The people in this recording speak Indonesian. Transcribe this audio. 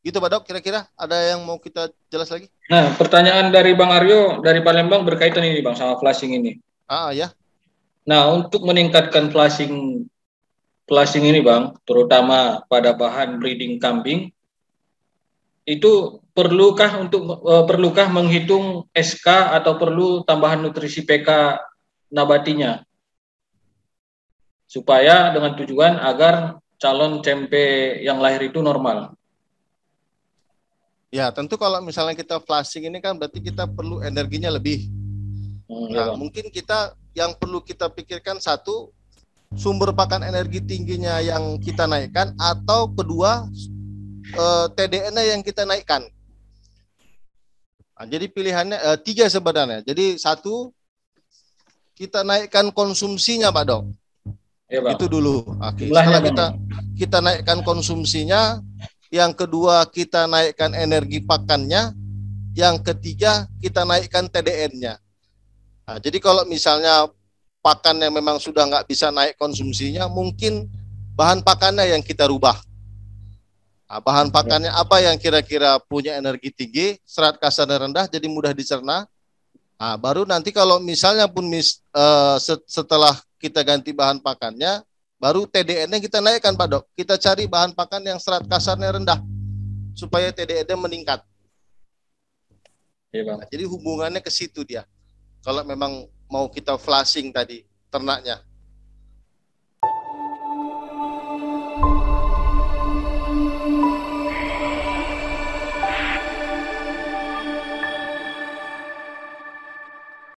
Gitu Pak Dok, kira-kira ada yang mau kita jelas lagi? Nah, pertanyaan dari Bang Aryo dari Palembang berkaitan ini Bang sama flashing ini. Ah ya. Nah, untuk meningkatkan flashing flashing ini Bang, terutama pada bahan breeding kambing itu perlukah untuk e, perlukah menghitung SK atau perlu tambahan nutrisi PK nabatinya? Supaya dengan tujuan agar calon cempe yang lahir itu normal. Ya, tentu kalau misalnya kita flashing ini kan berarti kita perlu energinya lebih. Hmm, iya, nah, mungkin kita yang perlu kita pikirkan satu sumber pakan energi tingginya yang kita naikkan atau kedua eh, TDN-nya yang kita naikkan. Nah, jadi pilihannya eh, tiga sebenarnya. Jadi satu kita naikkan konsumsinya, Pak Dok. Ya, Itu dulu. Oke, kita kita naikkan konsumsinya, yang kedua kita naikkan energi pakannya, yang ketiga kita naikkan TDN-nya. Nah, jadi kalau misalnya pakan yang memang sudah nggak bisa naik konsumsinya, mungkin bahan pakannya yang kita rubah. Nah, bahan ya. pakannya apa yang kira-kira punya energi tinggi, serat kasarnya rendah, jadi mudah dicerna. Nah, baru nanti kalau misalnya pun mis, uh, setelah kita ganti bahan pakannya, Baru TDN-nya kita naikkan Pak Dok. Kita cari bahan pakan yang serat kasarnya rendah supaya TDN-nya meningkat. Ya, Nah, jadi hubungannya ke situ dia. Kalau memang mau kita flushing tadi ternaknya.